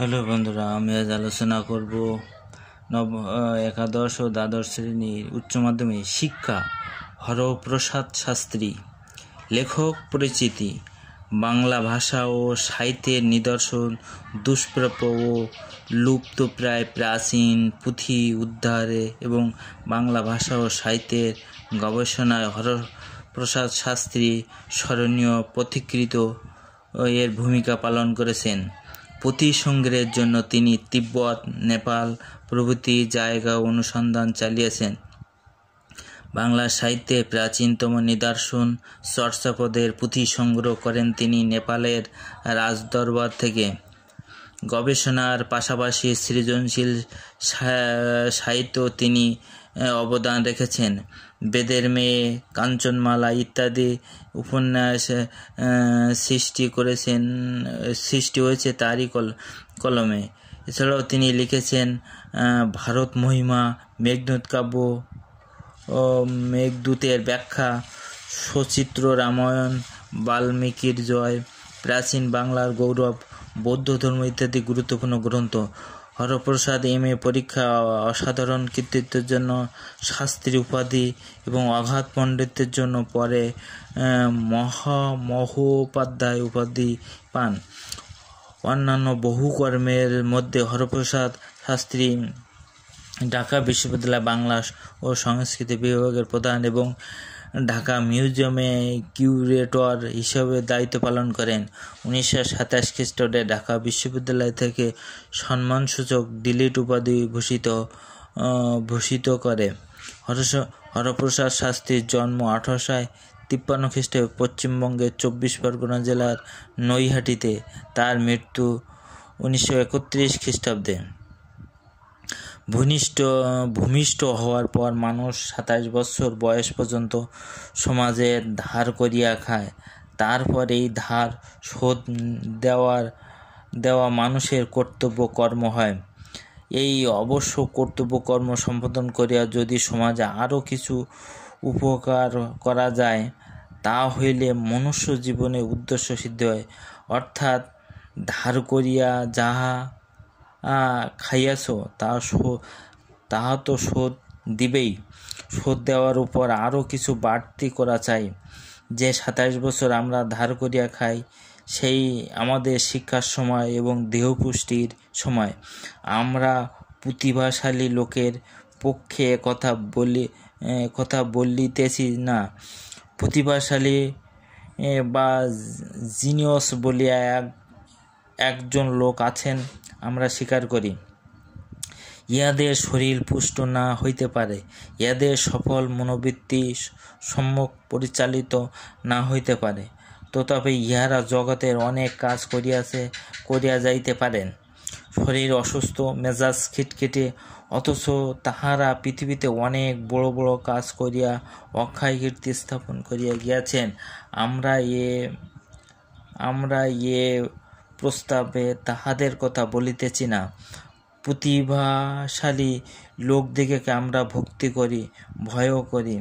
hello বন্ধুরা আমি আজ আলোচনা করব নব একাদশ ও দ্বাদশ শ্রেণীর উচ্চ মাধ্যমিক শিক্ষা হরপ্রসাদ শাস্ত্রী লেখক পরিচিতি বাংলা ভাষা ও সাহিত্যের নিদর্শন দুষ্প্রাপ্য ও লুপ্তপ্রায় প্রাচীন পুঁথি উদ্ধারে এবং বাংলা ভাষা ও সাহিত্যের গবেষণায় হরপ্রসাদ শাস্ত্রী স্মরণীয় পথিকৃত এর ভূমিকা পালন করেছেন সংগ্রহের জন্য তিনি তিব্বত নেপাল প্রভৃতি জায়গা অনুসন্ধান চালিয়েছেন বাংলা সাহিত্যে প্রাচীনতম নিদর্শন চর্চাপদের পুঁথি সংগ্রহ করেন তিনি নেপালের রাজদরবার থেকে গবেষণার পাশাপাশি সৃজনশীল সাহিত্য তিনি অবদান রেখেছেন বেদের মেয়ে কাঞ্চনমালা ইত্যাদি উপন্যাস সৃষ্টি করেছেন সৃষ্টি হয়েছে তারই কল কলমে এছাড়াও তিনি লিখেছেন ভারত মহিমা মেঘদূত কাব্য ও মেঘদূতের ব্যাখ্যা সচিত্র রামায়ণ বাল্মীকির জয় প্রাচীন বাংলার গৌরব বৌদ্ধ ধর্ম ইত্যাদি গুরুত্বপূর্ণ গ্রন্থ হরপ্রসাদ এম এ পরীক্ষা অসাধারণ কৃতিত্বের জন্য শাস্ত্রী উপাধি এবং অগাধ পণ্ডিতের জন্য পরে মহামহোপাধ্যায় উপাধি পান অন্যান্য বহু কর্মের মধ্যে হরপ্রসাদ শাস্ত্রী ঢাকা বিশ্ববিদ্যালয় বাংলা ও সংস্কৃতি বিভাগের প্রধান এবং ঢাকা মিউজিয়ামে কিউরেটর হিসেবে দায়িত্ব পালন করেন উনিশশো সাতাশ খ্রিস্টাব্দে ঢাকা বিশ্ববিদ্যালয় থেকে সম্মানসূচক ডিলিট উপাধি ভূষিত ভূষিত করে হরপ্রসাদ শাস্ত্রীর জন্ম আঠারোশো তিপ্পান্ন খ্রিস্টাব্দে পশ্চিমবঙ্গের চব্বিশ পরগনা জেলার নৈহাটিতে তার মৃত্যু উনিশশো একত্রিশ খ্রিস্টাব্দে ভূনিষ্ঠ ভূমিষ্ঠ হওয়ার পর মানুষ সাতাশ বছর বয়স পর্যন্ত সমাজের ধার করিয়া খায় তারপর এই ধার শোধ দেওয়ার দেওয়া মানুষের কর্তব্য কর্ম হয় এই অবশ্য কর্তব্য কর্ম সম্পাদন করিয়া যদি সমাজে আরও কিছু উপকার করা যায় তা হইলে মনুষ্য জীবনে উদ্দেশ্য সিদ্ধ হয় অর্থাৎ ধার করিয়া যাহা খাইয়াছ তা তাহা তো শোধ দিবেই শোধ দেওয়ার উপর আরও কিছু বাড়তি করা চাই যে সাতাইশ বছর আমরা ধার করিয়া খাই সেই আমাদের শিক্ষার সময় এবং দেহপুষ্টির সময় আমরা প্রতিভাশালী লোকের পক্ষে কথা বলি কথা বলিতেছি না প্রতিভাশালী বা জিনিয়স বলিয়া এক একজন লোক আছেন আমরা স্বীকার করি ইয়াদের শরীর পুষ্ট না হইতে পারে ইয়াদের সফল মনোবৃত্তি সম্যক পরিচালিত না হইতে পারে তথাপি ইহারা জগতের অনেক কাজ করিয়াছে করিয়া যাইতে পারেন শরীর অসুস্থ মেজাজ খিটখিটে অথচ তাহারা পৃথিবীতে অনেক বড় বড় কাজ করিয়া অক্ষয় কীর্তি স্থাপন করিয়া গিয়াছেন আমরা এ আমরা এ প্রস্তাবে তাহাদের কথা বলিতেছি না প্রতিভাশালী লোকদিগকে আমরা ভক্তি করি ভয়ও করি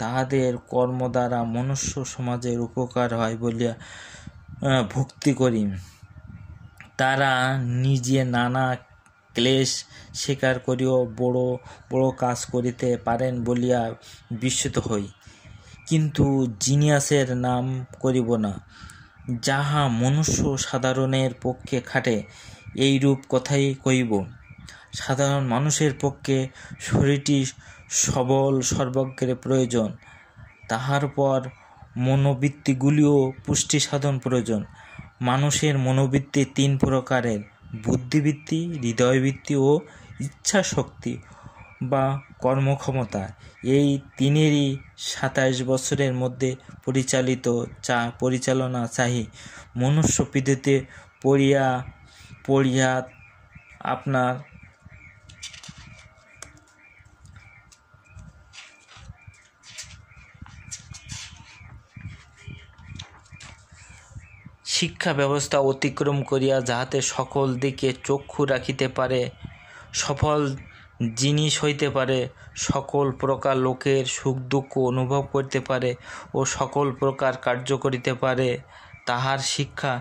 তাহাদের কর্ম দ্বারা মনুষ্য সমাজের উপকার হয় বলিয়া ভক্তি করি তারা নিজে নানা ক্লেশ স্বীকার করিও বড় বড় কাজ করিতে পারেন বলিয়া বিস্মিত হই কিন্তু জিনিয়াসের নাম করিব না যাহা মনুষ্য সাধারণের পক্ষে খাটে এইরূপ কথাই কইব সাধারণ মানুষের পক্ষে শরীরটি সবল সর্বজ্ঞের প্রয়োজন তাহার পর মনোবৃত্তিগুলিও পুষ্টি সাধন প্রয়োজন মানুষের মনোবৃত্তি তিন প্রকারের বুদ্ধিবৃত্তি হৃদয়বৃত্তি ও ইচ্ছা শক্তি বা কর্মক্ষমতা এই তিনেরই সাতাইশ বছরের মধ্যে পরিচালিত চা পরিচালনা চাহি মনুষ্য পৃথিবীতে পড়িয়া পড়িয়া আপনার শিক্ষা ব্যবস্থা অতিক্রম করিয়া যাহাতে সকল দিকে চক্ষু রাখিতে পারে সফল জিনিস হইতে পারে সকল প্রকার লোকের সুখ দুঃখ অনুভব করতে পারে ও সকল প্রকার কার্য করিতে পারে তাহার শিক্ষা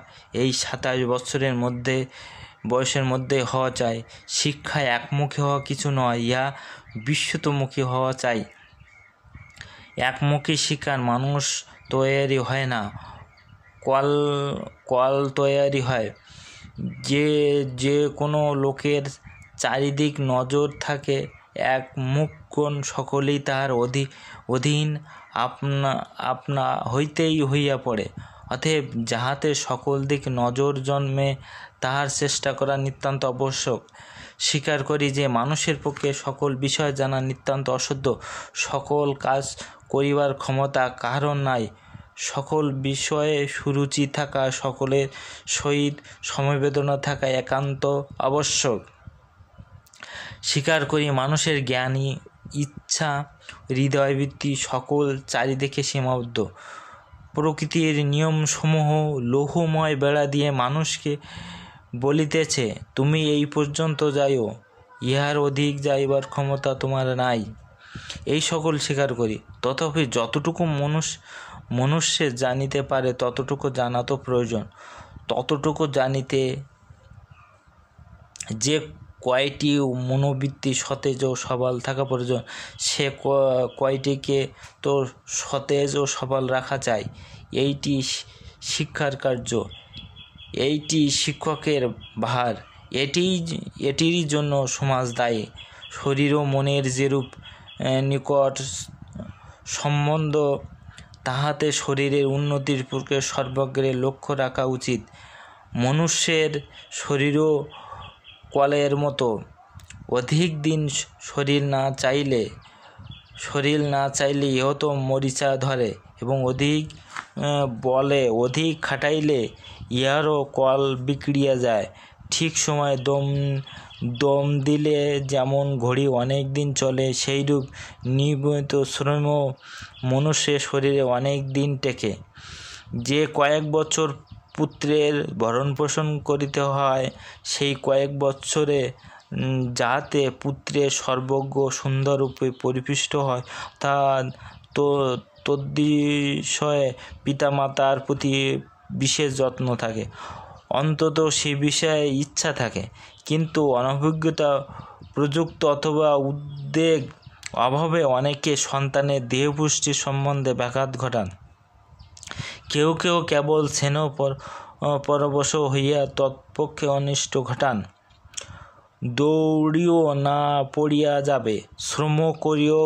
এই সাতাশ বছরের মধ্যে বয়সের মধ্যে হওয়া চাই শিক্ষায় একমুখী হওয়া কিছু নয় ইহা বিশ্বতমুখী হওয়া চাই একমুখী শিক্ষার মানুষ তৈয়ারি হয় না কল কল তৈয়ারি হয় যে যে কোনো লোকের চারিদিক নজর থাকে এক মুখগণ সকলেই তাহার অধি অধীন আপনা আপনা হইতেই হইয়া পড়ে অতএব যাহাতে সকল দিক নজর জন্মে তাহার চেষ্টা করা নিতান্ত আবশ্যক স্বীকার করি যে মানুষের পক্ষে সকল বিষয় জানা নিতান্ত অসাধ্য সকল কাজ করিবার ক্ষমতা কারও নাই সকল বিষয়ে সুরুচি থাকা সকলের সহিত সমবেদনা থাকা একান্ত আবশ্যক স্বীকার করি মানুষের জ্ঞানী ইচ্ছা হৃদয়বৃত্তি সকল চারিদিকে সীমাবদ্ধ প্রকৃতির নিয়মসমূহ লৌহময় বেড়া দিয়ে মানুষকে বলিতেছে তুমি এই পর্যন্ত যাইও ইহার অধিক যাইবার ক্ষমতা তোমার নাই এই সকল স্বীকার করি তথাপি যতটুকু মানুষ মনুষ্যে জানিতে পারে ততটুকু জানা তো প্রয়োজন ততটুকু জানিতে যে কয়টি মনোবৃত্তি সতেজ ও সবল থাকা প্রয়োজন সে কয়টিকে তো সতেজ ও সবল রাখা যায় এইটি শিক্ষার কার্য এইটি শিক্ষকের ভার এটি এটির জন্য সমাজ দায়ী শরীর ও মনের যেরূপ নিকট সম্বন্ধ তাহাতে শরীরের উন্নতির পক্ষে সর্বগ্রে লক্ষ্য রাখা উচিত মনুষ্যের শরীরও কলের মতো অধিক দিন শরীর না চাইলে শরীর না চাইলে ইহত মরিচা ধরে এবং অধিক বলে অধিক খাটাইলে ইহারও কল বিক্রিয়া যায় ঠিক সময় দম দম দিলে যেমন ঘড়ি অনেক দিন চলে সেইরূপ নিয়মিত শ্রম মনুষ্যের শরীরে অনেক দিন টেকে যে কয়েক বছর পুত্রের ভরণ পোষণ করিতে হয় সেই কয়েক বছরে যাতে পুত্রের সর্বজ্ঞ সুন্দররূপে পরিপুষ্ট হয় তা তো তদ্বিষয়ে পিতামাতার প্রতি বিশেষ যত্ন থাকে অন্তত সে বিষয়ে ইচ্ছা থাকে কিন্তু অনভিজ্ঞতা প্রযুক্ত অথবা উদ্বেগ অভাবে অনেকে সন্তানের দেহপুষ্টি সম্বন্ধে ব্যাঘাত ঘটান কেউ কেউ কেবল সেন পরবশ হইয়া তৎপক্ষে অনিষ্ট ঘটান দৌড়িও না পড়িয়া যাবে শ্রম করিও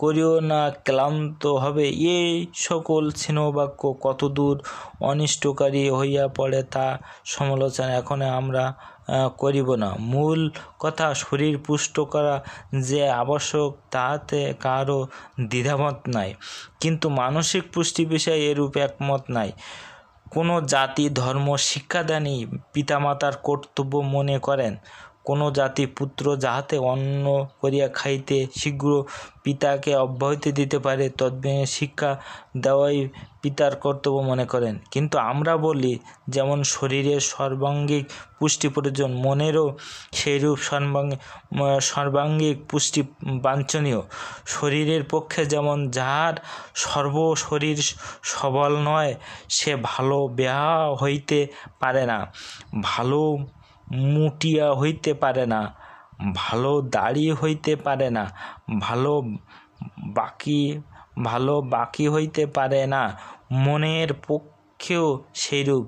করিও না ক্লান্ত হবে এই সকল ছিনবাক্য কতদূর অনিষ্টকারী হইয়া পড়ে তা সমালোচনা এখন আমরা করিব না মূল কথা শরীর পুষ্ট করা যে আবশ্যক তাহাতে কারও দ্বিধামত নাই কিন্তু মানসিক পুষ্টি বিষয়ে এরূপ একমত নাই কোনো জাতি ধর্ম শিক্ষাদানই পিতামাতার কর্তব্য মনে করেন কোন জাতি পুত্র যাহাতে অন্ন করিয়া খাইতে শীঘ্র পিতাকে অব্যাহতি দিতে পারে তদ্বিনে শিক্ষা দেওয়াই পিতার কর্তব্য মনে করেন কিন্তু আমরা বলি যেমন শরীরের সর্বাঙ্গিক পুষ্টি প্রয়োজন মনেরও সেইরূপ সর্বাঙ্গিক সর্বাঙ্গিক পুষ্টি বাঞ্ছনীয় শরীরের পক্ষে যেমন যাহার সর্বশরীর সবল নয় সে ভালো ব্যাহা হইতে পারে না ভালো মুটিয়া হইতে পারে না ভালো দাড়ি হইতে পারে না ভালো বাকি ভালো বাকি হইতে পারে না মনের পক্ষেও সেইরূপ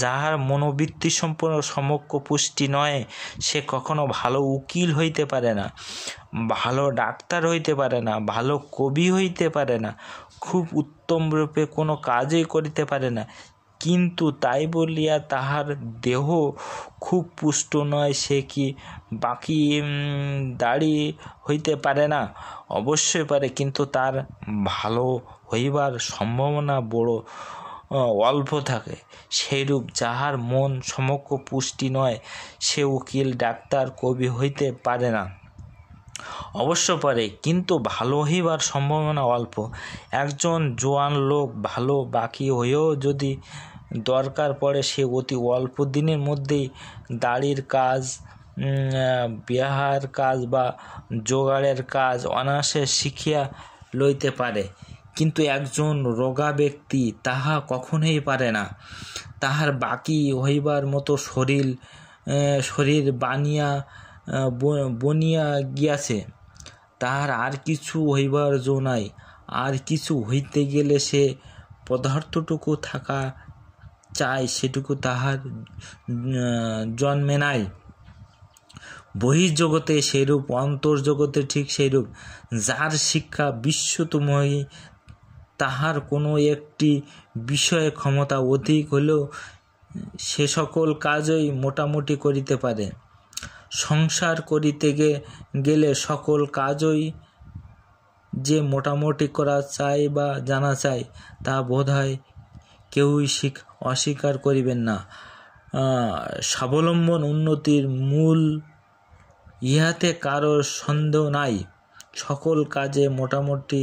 যাহার মনোবৃত্তি সম্পূর্ণ সমক্ষ পুষ্টি নয় সে কখনো ভালো উকিল হইতে পারে না ভালো ডাক্তার হইতে পারে না ভালো কবি হইতে পারে না খুব উত্তম রূপে কোনো কাজই করিতে পারে না কিন্তু তাই বলিয়া তাহার দেহ খুব পুষ্ট নয় সে কি বাকি দাড়ি হইতে পারে না অবশ্যই পারে কিন্তু তার ভালো হইবার সম্ভাবনা বড় অল্প থাকে সেইরূপ যাহার মন সমগ্র পুষ্টি নয় সে উকিল ডাক্তার কবি হইতে পারে না অবশ্য পারে কিন্তু ভালো হইবার সম্ভাবনা অল্প একজন জোয়ান লোক ভালো বাকি হয়েও যদি দরকার পড়ে সে অতি অল্প দিনের মধ্যেই দাড়ির কাজ বিহার কাজ বা জোগাড়ের কাজ অনায়াসে শিখিয়া লইতে পারে কিন্তু একজন রোগা ব্যক্তি তাহা কখনোই পারে না তাহার বাকি হইবার মতো শরীর শরীর বানিয়া বনিয়া গিয়াছে তাহার আর কিছু হইবার জো নাই আর কিছু হইতে গেলে সে পদার্থটুকু থাকা চায় সেটুকু তাহার জন্মে নাই বহির্জগতে সেইরূপ অন্তর্জগতে ঠিক সেইরূপ যার শিক্ষা বিশ্বতময়ী তাহার কোনো একটি বিষয়ে ক্ষমতা অধিক হলেও সে সকল কাজই মোটামুটি করিতে পারে সংসার করিতে গেলে সকল কাজই যে মোটামুটি করা চাই বা জানা চাই তা বোধ হয় কেউই শিখ অস্বীকার করিবেন না স্বাবলম্বন উন্নতির মূল ইহাতে কারো সন্দেহ নাই সকল কাজে মোটামুটি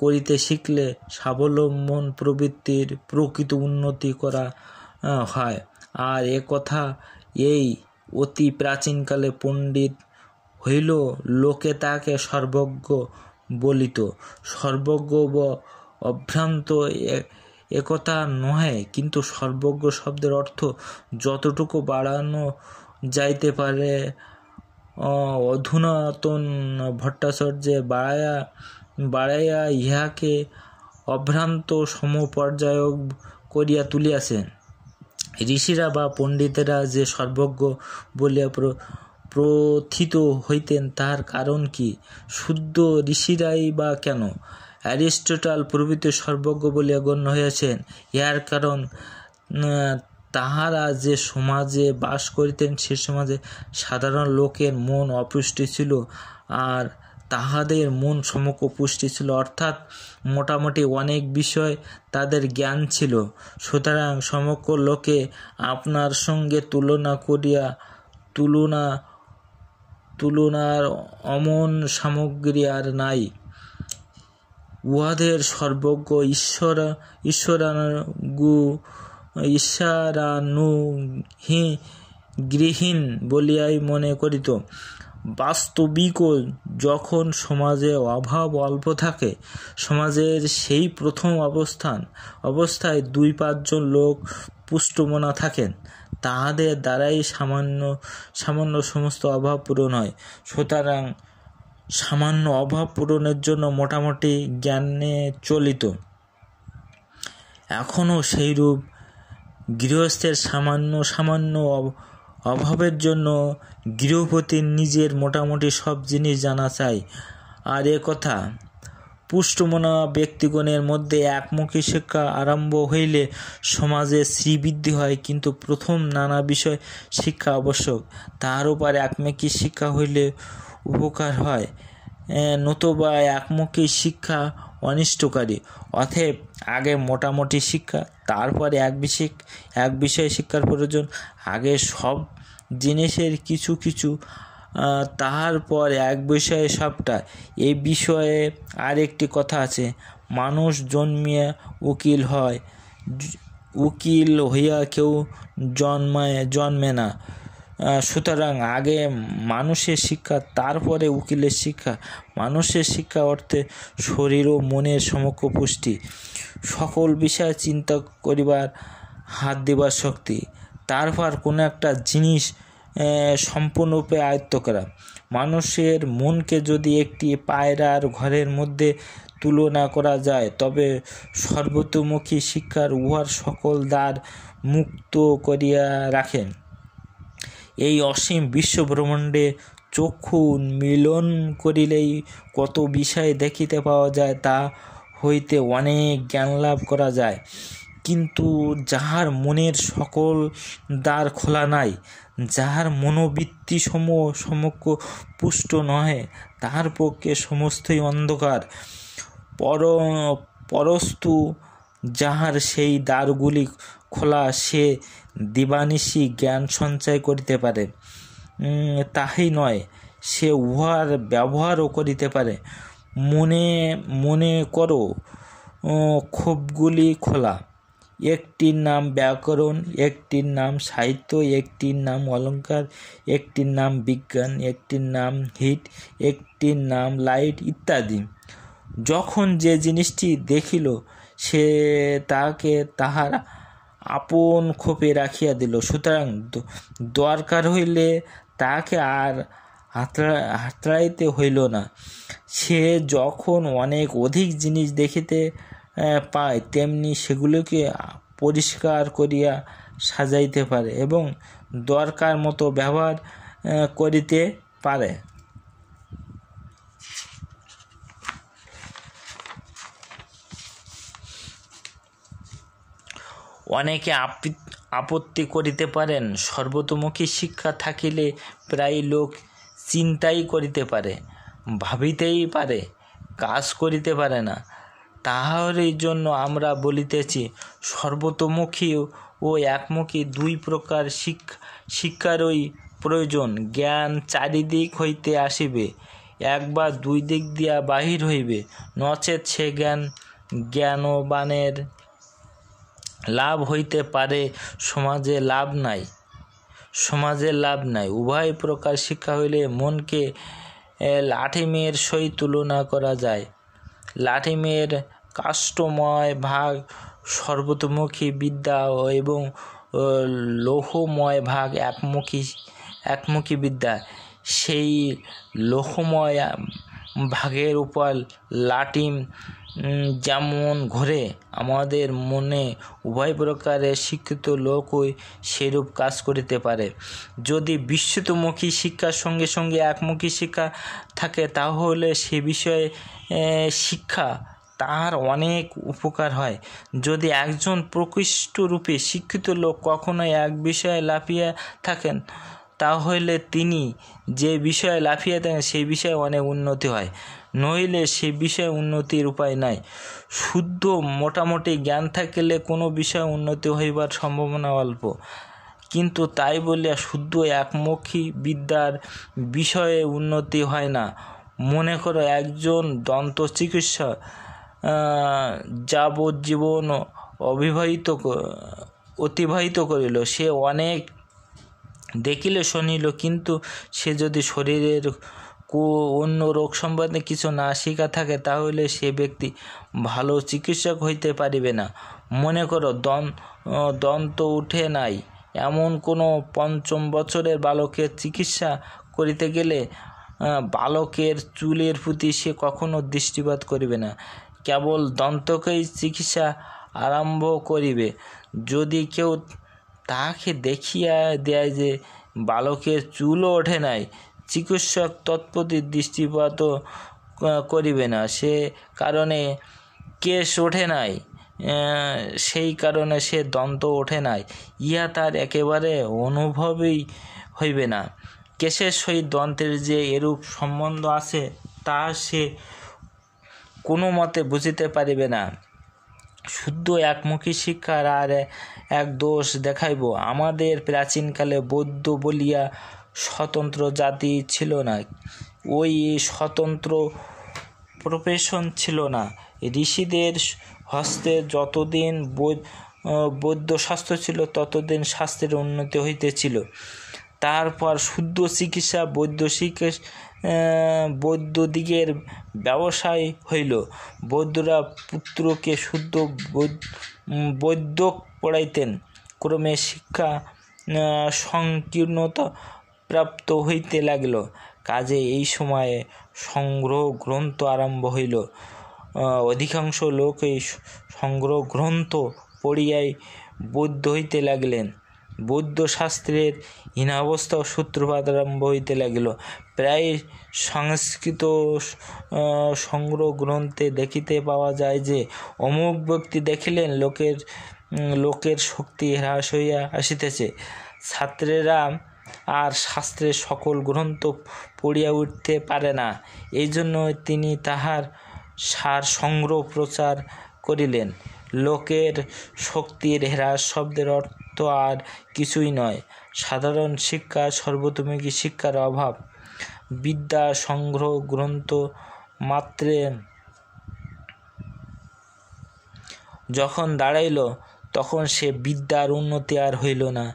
করিতে শিখলে স্বাবলম্বন প্রবৃত্তির প্রকৃত উন্নতি করা হয় আর এ কথা এই অতি প্রাচীনকালে পণ্ডিত হইল লোকে তাকে সর্বজ্ঞ বলিত সর্বজ্ঞ ব অভ্রান্ত একথা নহে কিন্তু সর্বজ্ঞ শব্দের অর্থ যতটুকু বাড়ানো যাইতে পারে অধুনাতন ভট্টাচার্যে বাড়ায়া বাড়াইয়া ইহাকে অভ্রান্ত সমপর্যায়ক করিয়া তুলিয়াছেন ঋষিরা বা পণ্ডিতেরা যে সর্বজ্ঞ বলিয়া প্র প্রথিত হইতেন তার কারণ কি শুদ্ধ ঋষিরাই বা কেন অ্যারিস্টোটাল প্রভৃতি সর্বজ্ঞ বলিয়া গণ্য হইয়াছেন ইহার কারণ তাহারা যে সমাজে বাস করিতেন সে সমাজে সাধারণ লোকের মন অপুষ্টি ছিল আর তাহাদের মন সমক পুষ্টি ছিল অর্থাৎ মোটামুটি অনেক বিষয় তাদের জ্ঞান ছিল সুতরাং সমগ্র লোকে আপনার সঙ্গে তুলনা করিয়া তুলনা তুলনার অমন সামগ্রী আর নাই উহাদের সর্বজ্ঞ ঈশ্বর ঈশ্বরানু ঈশ্বরানুহী গৃহীন বলিয়াই মনে করিত বাস্তবিকও যখন সমাজে অভাব অল্প থাকে সমাজের সেই প্রথম অবস্থান অবস্থায় দুই পাঁচজন লোক পুষ্টমনা থাকেন তাহাদের দ্বারাই সামান্য সামান্য সমস্ত অভাব পূরণ হয় সুতরাং সামান্য অভাব পূরণের জন্য মোটামুটি জ্ঞানে চলিত এখনও সেইরূপ গৃহস্থের সামান্য সামান্য অভাবের জন্য গৃহপতি নিজের মোটামুটি সব জিনিস জানা চাই আর এ কথা পুষ্টমনা ব্যক্তিগণের মধ্যে একমুখী শিক্ষা আরম্ভ হইলে সমাজে শ্রীবৃদ্ধি হয় কিন্তু প্রথম নানা বিষয় শিক্ষা আবশ্যক তার উপর একমুখী শিক্ষা হইলে উপকার হয় নতুবা একমুখী শিক্ষা অনিষ্টকারী অতএব আগে মোটামুটি শিক্ষা তারপরে এক বিষয় এক বিষয়ে শিক্ষার প্রয়োজন আগে সব জিনিসের কিছু কিছু তাহার পর এক বিষয়ে সবটা এই বিষয়ে আর একটি কথা আছে মানুষ জন্মিয়া উকিল হয় উকিল হইয়া কেউ জন্মায় জন্মে না সুতরাং আগে মানুষের শিক্ষা তারপরে উকিলের শিক্ষা মানুষের শিক্ষা অর্থে শরীর ও মনের সমক্ষ পুষ্টি সকল বিষয়ে চিন্তা করিবার হাত দেবার শক্তি তারপর কোনো একটা জিনিস সম্পূর্ণরূপে আয়ত্ত করা মানুষের মনকে যদি একটি পায়রার ঘরের মধ্যে তুলনা করা যায় তবে সর্বতোমুখী শিক্ষার উহার সকল দ্বার মুক্ত করিয়া রাখেন এই অসীম বিশ্বব্রহ্মাণ্ডে চক্ষু মিলন করিলেই কত বিষয় দেখিতে পাওয়া যায় তা হইতে অনেক জ্ঞান লাভ করা যায় কিন্তু যাহার মনের সকল দ্বার খোলা নাই যাহার মনোবৃত্তি সম সমক্ষ পুষ্ট নহে তাহার পক্ষে সমস্তই অন্ধকার পর পরস্তু যাহার সেই দ্বারগুলি খোলা সে দিবানিশি জ্ঞান সঞ্চয় করিতে পারে তাহাই নয় সে উহার ব্যবহারও করিতে পারে মনে মনে করো ক্ষোভগুলি খোলা একটির নাম ব্যাকরণ একটির নাম সাহিত্য একটির নাম অলঙ্কার একটির নাম বিজ্ঞান একটির নাম হিট একটির নাম লাইট ইত্যাদি যখন যে জিনিসটি দেখিল সে তাকে তাহারা আপন খোপে রাখিয়া দিল সুতরাং দরকার হইলে তাকে আর হাতড়া হাতড়াইতে হইল না সে যখন অনেক অধিক জিনিস দেখিতে পায় তেমনি সেগুলোকে পরিষ্কার করিয়া সাজাইতে পারে এবং দরকার মতো ব্যবহার করিতে পারে অনেকে আপত্তি করিতে পারেন সর্বতোমুখী শিক্ষা থাকিলে প্রায় লোক চিন্তাই করিতে পারে ভাবিতেই পারে কাজ করিতে পারে না তাহার জন্য আমরা বলিতেছি সর্বতোমুখী ও একমুখী দুই প্রকার শিক্ষা শিক্ষারই প্রয়োজন জ্ঞান চারিদিক হইতে আসিবে একবার দুই দিক দিয়া বাহির হইবে নচেত সে জ্ঞান জ্ঞানবানের লাভ হইতে পারে সমাজে লাভ নাই সমাজে লাভ নাই উভয় প্রকার শিক্ষা হইলে মনকে লাঠি মেয়ের সই তুলনা করা যায় লাঠি মেয়ের কাষ্টময় ভাগ সর্বতমুখী বিদ্যা এবং লৌহময় ভাগ একমুখী একমুখী বিদ্যা সেই লৌহময় ভাগের উপর লাটিম যেমন ঘোরে আমাদের মনে উভয় প্রকারের শিক্ষিত লোকই সেরূপ কাজ করিতে পারে যদি বিস্মিতমুখী শিক্ষার সঙ্গে সঙ্গে একমুখী শিক্ষা থাকে তাহলে সে বিষয়ে শিক্ষা তাহার অনেক উপকার হয় যদি একজন প্রকৃষ্টরূপে শিক্ষিত লোক কখনোই এক বিষয়ে লাফিয়ে থাকেন তাহলে তিনি যে বিষয়ে লাফিয়ে থাকেন সেই বিষয়ে অনেক উন্নতি হয় নইলে সে বিষয়ে উন্নতির উপায় নাই শুদ্ধ মোটামুটি জ্ঞান থাকলে কোনো বিষয়ে উন্নতি হইবার সম্ভাবনা অল্প কিন্তু তাই বলিয়া শুদ্ধ একমুখী বিদ্যার বিষয়ে উন্নতি হয় না মনে করো একজন দন্ত চিকিৎসা যাবজ্জীবন অবিবাহিত অতিবাহিত করিল সে অনেক দেখিলে শুনিল কিন্তু সে যদি শরীরের কো অন্য রোগ সম্বন্ধে কিছু না শিখা থাকে তাহলে সে ব্যক্তি ভালো চিকিৎসক হইতে পারিবে না মনে করো দন দন্ত উঠে নাই এমন কোনো পঞ্চম বছরের বালকের চিকিৎসা করিতে গেলে বালকের চুলের প্রতি সে কখনো দৃষ্টিপাত করিবে না কেবল দন্তকেই চিকিৎসা আরম্ভ করিবে যদি কেউ তাহাকে দেখিয়া দেয় যে বালকের চুলও ওঠে নাই চিকিৎসক তৎপতি দৃষ্টিপাত করিবে না সে কারণে কেশ ওঠে নাই সেই কারণে সে দন্ত ওঠে নাই ইহা তার একেবারে অনুভবই হইবে না কেশের সহিত দন্তের যে এরূপ সম্বন্ধ আছে তা সে কোনো মতে বুঝিতে পারিবে না শুদ্ধ একমুখী শিক্ষার আর এক দোষ দেখাইব আমাদের প্রাচীনকালে বৌদ্ধ বলিয়া স্বতন্ত্র জাতি ছিল না ওই স্বতন্ত্র প্রফেশন ছিল না ঋষিদের হস্তে যতদিন বৌদ্ধ স্বাস্থ্য ছিল ততদিন স্বাস্থ্যের উন্নতি হইতেছিল তারপর শুদ্ধ চিকিৎসা বৌদ্ধ চিকিৎসা বৈদ্যদিগের ব্যবসায় হইল বৈদ্যরা পুত্রকে শুদ্ধ বৈদ্য পড়াইতেন ক্রমে শিক্ষা সংকীর্ণতা প্রাপ্ত হইতে লাগিল কাজে এই সময়ে সংগ্রহ গ্রন্থ আরম্ভ হইল অধিকাংশ এই সংগ্রহ গ্রন্থ পড়িয়াই বৌদ্ধ হইতে লাগলেন বৌদ্ধ শাস্ত্রের হীনাবস্থা সূত্রপাত আরম্ভ হইতে লাগিল প্রায় সংস্কৃত সংগ্রহ গ্রন্থে দেখিতে পাওয়া যায় যে অমুক ব্যক্তি দেখিলেন লোকের লোকের শক্তি হ্রাস হইয়া আসিতেছে ছাত্রেরা আর শাস্ত্রের সকল গ্রন্থ পড়িয়া উঠতে পারে না এই জন্য তিনি তাহার সার সংগ্রহ প্রচার করিলেন লোকের শক্তির হ্রাস শব্দের অর্থ আর কিছুই নয় সাধারণ শিক্ষা সর্বতমিকী শিক্ষার অভাব বিদ্যা সংগ্রহ গ্রন্থ মাত্রে যখন দাঁড়াইল তখন সে বিদ্যার উন্নতি আর হইল না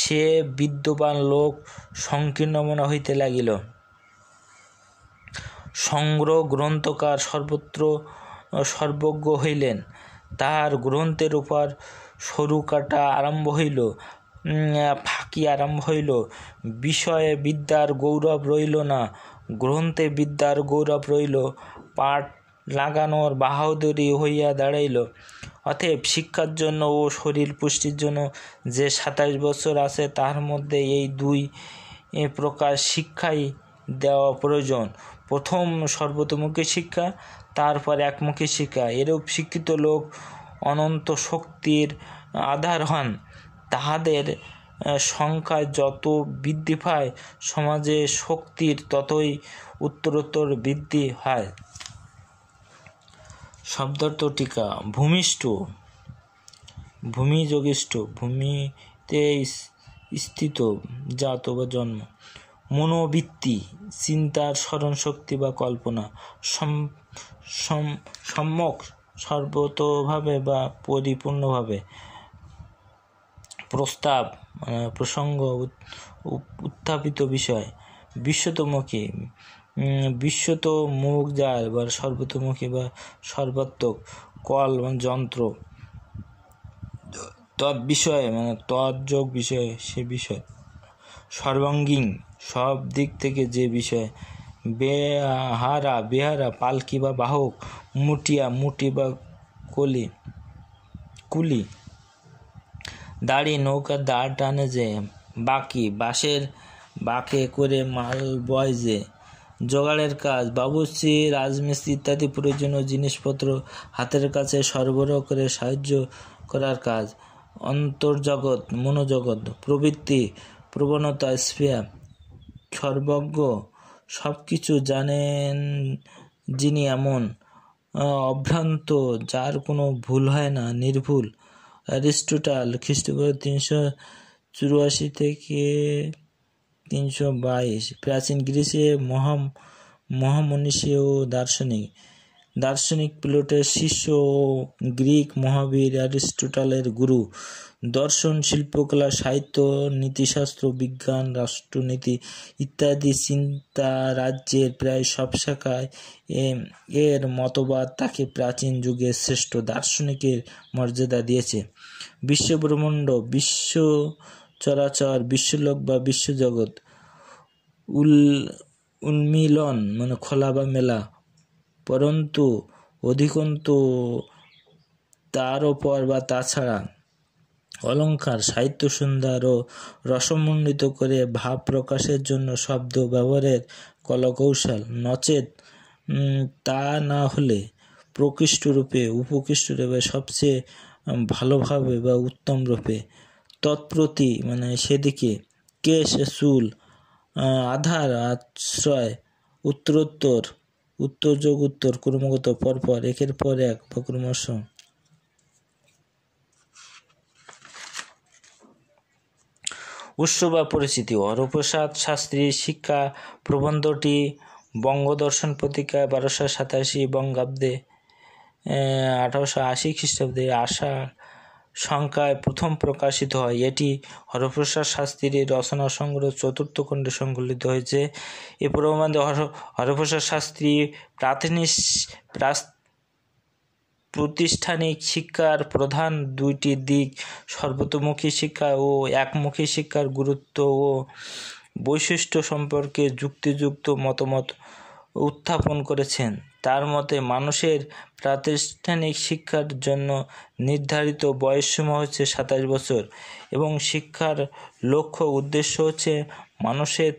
সে বিদ্যমান লোক সংকীর্ণ মনে হইতে লাগিল সংগ্রহ গ্রন্থকার সর্বত্র সর্বজ্ঞ হইলেন তাহার গ্রন্থের উপর সরু কাটা আরম্ভ হইল ফাঁকি আরম্ভ হইল বিষয়ে বিদ্যার গৌরব রইল না গ্রন্থে বিদ্যার গৌরব রইল পাঠ লাগানোর বাহাদুরি হইয়া দাঁড়াইল অতএব শিক্ষার জন্য ও শরীর পুষ্টির জন্য যে সাতাশ বছর আছে তার মধ্যে এই দুই প্রকার শিক্ষাই দেওয়া প্রয়োজন প্রথম সর্বতমুখী শিক্ষা তারপর একমুখী শিক্ষা এরূপ শিক্ষিত লোক অনন্ত শক্তির আধার হন তাহাদের সংখ্যা যত বৃদ্ধি পায় সমাজে শক্তির ততই উত্তরোত্তর বৃদ্ধি হয় শব্দার্থ টিকা ভূমিষ্ঠ ভূমি যোগিষ্ঠ ভূমিতে স্থিত জাত বা জন্ম মনোবৃত্তি চিন্তার স্মরণ শক্তি বা কল্পনা সম্যক সর্বতভাবে বা পরিপূর্ণভাবে প্রস্তাব প্রসঙ্গ উত্থাপিত বিষয় বিশ্বতমুখী বিশ্বত মুখ জাল বা সর্বতমুখী বা সর্বাত্মক কল মানে যন্ত্র তৎ বিষয়ে মানে তৎযোগ বিষয়ে সে বিষয় সর্বাঙ্গীন সব দিক থেকে যে বিষয় বেহারা বেহারা পালকি বা বাহক মুটিয়া মুটি বা কলি কুলি দাড়ি নৌকার দাঁড় টানে যে বাকি বাঁশের বাঁকে করে মাল বয় যে জোগাড়ের কাজ বাবুশ্রী রাজমিস্ত্রি ইত্যাদি প্রয়োজনীয় জিনিসপত্র হাতের কাছে সরবরাহ করে সাহায্য করার কাজ অন্তর্জগৎ মনোজগৎ প্রবৃত্তি প্রবণতা স্পেয়া সর্বজ্ঞ সব কিছু জানেন যিনি এমন অভ্রান্ত যার কোনো ভুল হয় না নির্ভুল অ্যারিস্টোটাল খ্রিস্টপূর্ব তিনশো চুরাশি থেকে তিনশো বাইশ প্রাচীন গ্রীসে মহা মহামনীষী ও দার্শনিক দার্শনিক প্লেটের শিষ্য ও গ্রিক মহাবীর অ্যারিস্টোটালের গুরু দর্শন শিল্পকলা সাহিত্য নীতিশাস্ত্র বিজ্ঞান রাষ্ট্রনীতি ইত্যাদি চিন্তা রাজ্যের প্রায় সব শাখায় এর মতবাদ তাকে প্রাচীন যুগের শ্রেষ্ঠ দার্শনিকের মর্যাদা দিয়েছে বিশ্বব্রহ্মাণ্ড বিশ্ব চরাচর বিশ্বলোক বা বিশ্বজগৎ উল উন্মিলন মানে খোলা বা মেলা পরন্তু অধিকন্ত তার ওপর বা তাছাড়া অলঙ্কার সাহিত্য সুন্দর ও রসমন্ডিত করে ভাব প্রকাশের জন্য শব্দ ব্যবহারের কলকৌশল নচেত তা না হলে প্রকৃষ্ট রূপে উপকৃষ্ট রূপে সবচেয়ে ভালোভাবে বা উত্তম রূপে তৎপ্রতি মানে সেদিকে কেশ চুল আধার আশ্রয় উত্তরোত্তর উত্তর যোগ উত্তর ক্রমাগত পরপর একের পর এক বা ক্রমশ উৎস বা পরিচিতি হরপ্রসাদ শাস্ত্রীর শিক্ষা প্রবন্ধটি বঙ্গদর্শন পত্রিকায় বারোশো সাতাশি বঙ্গাব্দে আঠারোশো আশি খ্রিস্টাব্দে আশা সংখ্যায় প্রথম প্রকাশিত হয় এটি হরপ্রসাদ শাস্ত্রীর রচনা সংগ্রহ চতুর্থ খণ্ডে সংকলিত হয়েছে এ প্রবন্ধে হরপ্রসাদ শাস্ত্রী প্রাথমিক প্রতিষ্ঠানিক শিক্ষার প্রধান দুইটি দিক সর্বতমুখী শিক্ষা ও একমুখী শিক্ষার গুরুত্ব ও বৈশিষ্ট্য সম্পর্কে যুক্তিযুক্ত মতামত উত্থাপন করেছেন তার মতে মানুষের প্রাতিষ্ঠানিক শিক্ষার জন্য নির্ধারিত বয়সসীমা হচ্ছে সাতাশ বছর এবং শিক্ষার লক্ষ্য উদ্দেশ্য হচ্ছে মানুষের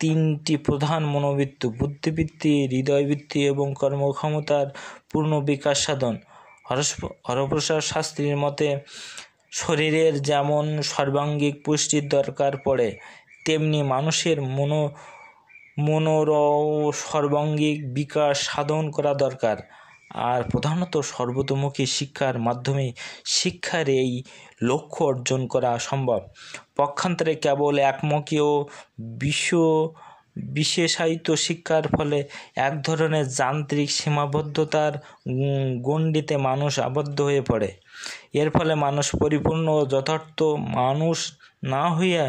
তিনটি প্রধান মনোবৃত্ত বুদ্ধিবৃত্তি হৃদয়বৃত্তি এবং কর্মক্ষমতার পূর্ণ বিকাশ সাধন হরপ্রসাদ শাস্ত্রীর মতে শরীরের যেমন সর্বাঙ্গিক পুষ্টির দরকার পড়ে তেমনি মানুষের মনো মনোর সর্বাঙ্গিক বিকাশ সাধন করা দরকার আর প্রধানত সর্বতোমুখী শিক্ষার মাধ্যমে শিক্ষার এই লক্ষ্য অর্জন করা সম্ভব পক্ষান্তরে কেবল একমুখী ও বিশ্ব বিশেষায়িত শিক্ষার ফলে এক ধরনের যান্ত্রিক সীমাবদ্ধতার গণ্ডিতে মানুষ আবদ্ধ হয়ে পড়ে এর ফলে মানুষ পরিপূর্ণ যথার্থ মানুষ না হইয়া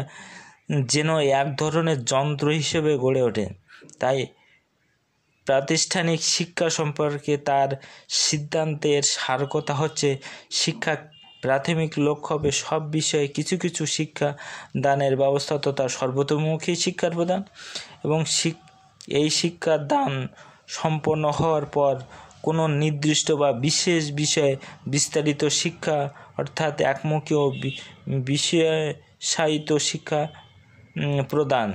যেন এক ধরনের যন্ত্র হিসেবে গড়ে ওঠে তাই প্রাতিষ্ঠানিক শিক্ষা সম্পর্কে তার সিদ্ধান্তের সারকথা হচ্ছে শিক্ষা প্রাথমিক লক্ষ্য হবে সব বিষয়ে কিছু কিছু শিক্ষা দানের ব্যবস্থা তথা সর্বতোমুখী শিক্ষার প্রদান এবং এই শিক্ষার দান সম্পন্ন হওয়ার পর কোনো নির্দিষ্ট বা বিশেষ বিষয়ে বিস্তারিত শিক্ষা অর্থাৎ একমুখী ও বিষয়ে সাহিত্য শিক্ষা প্রদান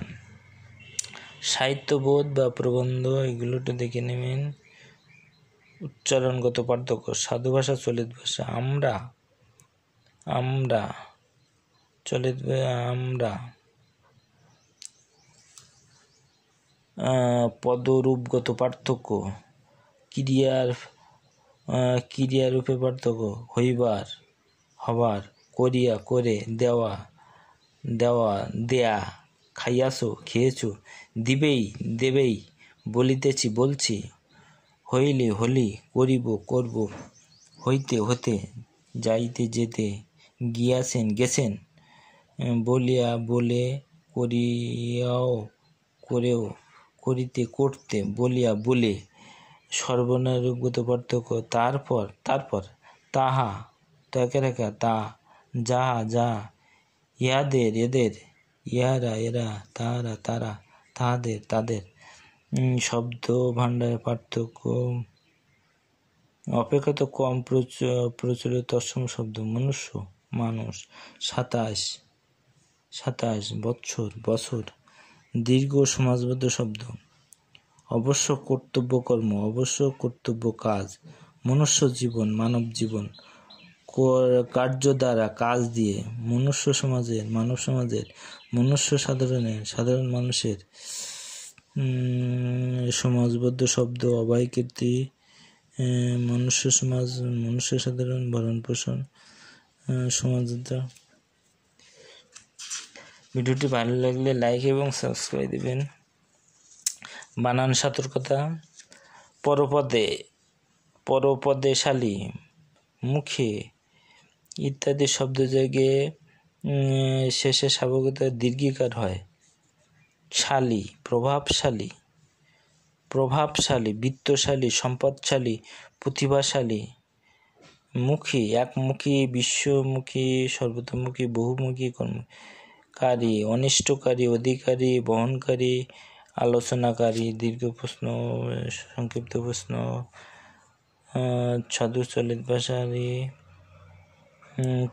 সাহিত্যবোধ বা প্রবন্ধ এগুলো একটু দেখে নেবেন উচ্চারণগত পার্থক্য সাধু ভাষা চলিত ভাষা আমরা আমরা চলিত আমরা পদরূপগত পার্থক্য ক্রিয়ার ক্রিয়ারূপে পার্থক্য হইবার হবার করিয়া করে দেওয়া দেওয়া দেয়া খাইয়াছ খেয়েছ দিবেই দেবেই বলিতেছি বলছি হইলে হলি করিব করব হইতে হতে যাইতে যেতে গিয়াছেন গেছেন বলিয়া বলে করিয়াও করেও করিতে করতে বলিয়া বলে সর্বনারোগ্যত পার্থক্য তারপর তারপর তাহা তাকে রেখা তা যাহা যাহা ইহাদের এদের ইহারা এরা তাহারা তারা তাহাদের তাদের শব্দ ভাণ্ডারের পার্থক্য অপেক্ষাত কম প্রচলিত অসম শব্দ মনুষ্য মানুষ সাতাশ সাতাশ বৎসর বছর দীর্ঘ সমাজবদ্ধ শব্দ অবশ্য কর্তব্য কর্ম অবশ্য কর্তব্য কাজ মনুষ্য জীবন মানব জীবন কার্য দ্বারা কাজ দিয়ে মনুষ্য সমাজের মানব সমাজের মনুষ্য সাধারণের সাধারণ মানুষের সমাজবদ্ধ শব্দ অবায় কীর্তি মনুষ্য সমাজ মনুষ্য সাধারণ ভরণ পোষণ সমাজ ভিডিওটি ভালো লাগলে লাইক এবং সাবস্ক্রাইব দেবেন বানান সতর্কতা পরপদে পরপদেশালী মুখে ইত্যাদি শব্দ যোগে শেষে স্বাভাবিকতা দীর্ঘিকার হয় শালী প্রভাবশালী প্রভাবশালী বিত্তশালী সম্পদশালী প্রতিভাশালী মুখী একমুখী বিশ্বমুখী সর্বতমুখী বহুমুখী কর্মকারী অনিষ্টকারী অধিকারী বহনকারী আলোচনাকারী দীর্ঘ প্রশ্ন সংক্ষিপ্ত প্রশ্ন ছদু চলিত ভাষারী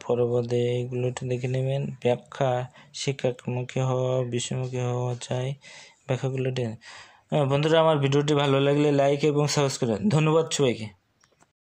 পরবাদে এগুলো একটু দেখে নেবেন ব্যাখ্যা শিক্ষামুখী হওয়া বিষয়মুখী হওয়া চাই ব্যাখ্যাগুলো বন্ধুরা আমার ভিডিওটি ভালো লাগলে লাইক এবং সাবস্ক্রাইব ধন্যবাদ সবাইকে